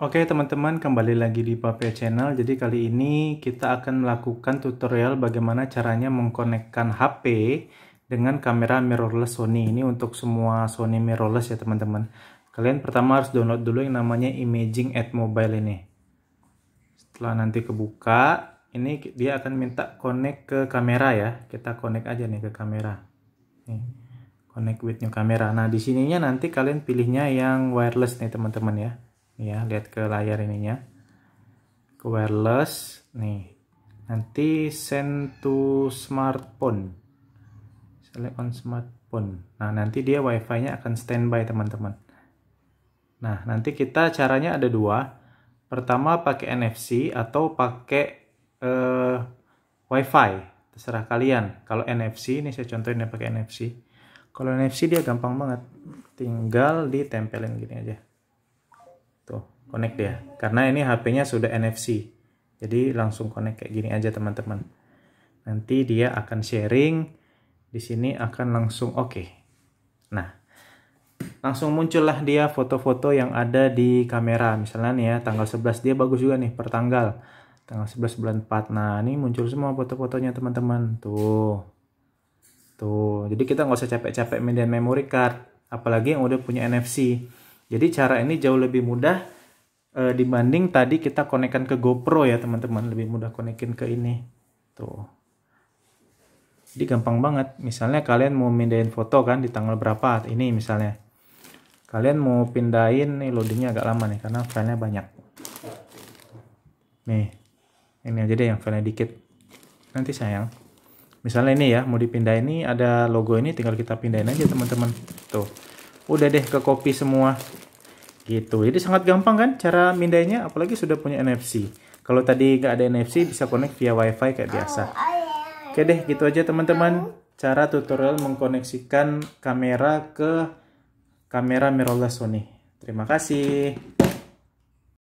Oke teman-teman kembali lagi di Pape Channel jadi kali ini kita akan melakukan tutorial bagaimana caranya mengkonekkan HP dengan kamera mirrorless Sony ini untuk semua Sony mirrorless ya teman-teman kalian pertama harus download dulu yang namanya Imaging at Mobile ini setelah nanti kebuka ini dia akan minta connect ke kamera ya kita connect aja nih ke kamera nih connect with new camera nah di sininya nanti kalian pilihnya yang wireless nih teman-teman ya ya lihat ke layar ininya ke wireless nih nanti send to smartphone select on smartphone nah nanti dia wifi nya akan standby teman-teman nah nanti kita caranya ada dua pertama pakai NFC atau pakai eh, wifi terserah kalian kalau NFC ini saya contohin ya pakai NFC kalau NFC dia gampang banget tinggal ditempelin gini aja Tuh, gitu. connect dia. Ya. Karena ini HP-nya sudah NFC. Jadi langsung connect kayak gini aja teman-teman. Nanti dia akan sharing di sini akan langsung oke. Okay. Nah, langsung muncullah dia foto-foto yang ada di kamera. Misalnya nih ya, tanggal 11 dia bagus juga nih per tanggal. Tanggal 11 bulan 4. Nah, ini muncul semua foto-fotonya teman-teman. Tuh. Tuh. Jadi kita nggak usah capek-capek media memory card apalagi yang udah punya NFC. Jadi cara ini jauh lebih mudah e, dibanding tadi kita konekkan ke GoPro ya teman-teman, lebih mudah konekin ke ini. Tuh. Jadi gampang banget. Misalnya kalian mau mindahin foto kan di tanggal berapa? Ini misalnya. Kalian mau pindahin nih loadingnya agak lama nih karena filenya banyak. Nih. Ini aja deh yang filenya dikit. Nanti sayang misalnya ini ya mau dipindahin ini ada logo ini tinggal kita pindahin aja teman-teman tuh udah deh ke kopi semua gitu jadi sangat gampang kan cara mindainya apalagi sudah punya NFC kalau tadi nggak ada NFC bisa connect via wifi kayak biasa oke deh gitu aja teman-teman cara tutorial mengkoneksikan kamera ke kamera mirrorless Sony terima kasih